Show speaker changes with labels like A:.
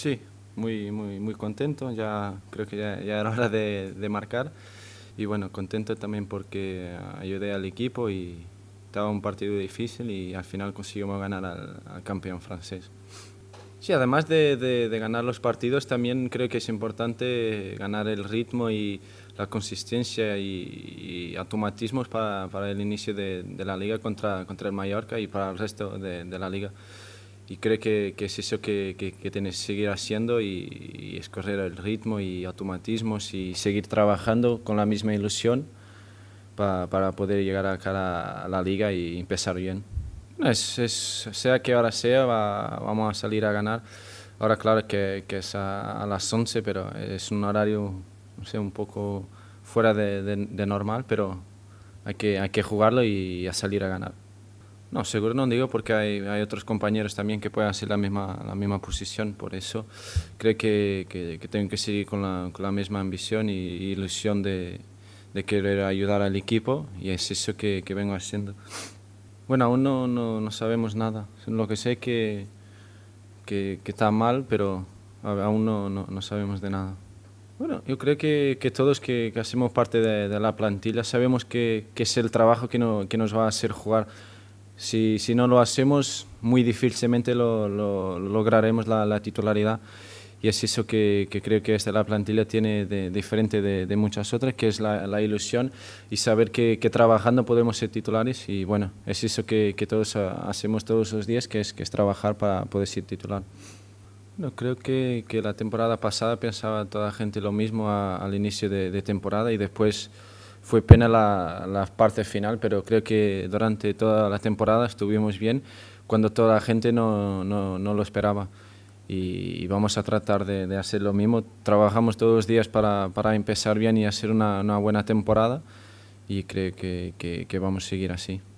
A: Sí, muy, muy, muy contento, ya creo que ya, ya era hora de, de, marcar y bueno, contento también porque ah, ayudé al equipo y estaba un partido difícil y al final conseguimos ganar al, campeón francés. Sí, además de, de, ganar los partidos, también creo que es importante ganar el ritmo y la consistencia y, automatismos para, para, el inicio de, de, la liga contra, contra el Mallorca y para el resto de, la liga y cree que, que es eso que, que, que, tienes que seguir haciendo y, escoger el ritmo y automatismos y seguir trabajando con la misma ilusión para poder llegar acá a, la liga y empezar bien. Es, sea que ahora sea, vamos a salir a ganar. Ahora claro que, es a, las 11, pero es un horario no un poco fuera de, de, de normal, pero hay que, hay que jugarlo y a salir a ganar. No, seguro no digo porque hay, hay, otros compañeros también que pueden hacer la misma, la misma posición, por eso creo que, que, tengo que seguir con la, con la misma ambición y, ilusión de, de, querer ayudar al equipo y es eso que, que vengo haciendo. Bueno, aún no, no, no, sabemos nada, lo que sé que, que, está mal, pero aún no, no, sabemos de nada. Bueno, yo creo que, todos que, hacemos parte de, la plantilla sabemos que, es el trabajo que, que nos va a hacer jugar si, si no lo hacemos, muy difícilmente lograremos la, titularidad. Y es eso que, creo que esta la plantilla tiene de, diferente de, muchas otras, que es la, ilusión y saber que, trabajando podemos ser titulares. Y bueno, es eso que, todos hacemos todos los días, que es, que es trabajar para poder ser titular. No, creo que, que, la temporada pasada pensaba toda la gente lo mismo al inicio de, de, temporada y después fue pena la, parte final, pero creo que durante toda la temporada estuvimos bien cuando toda la gente no, lo esperaba. Y, vamos a tratar de, hacer lo mismo. Trabajamos todos los días para, empezar bien y hacer una, buena temporada y creo que vamos a seguir así.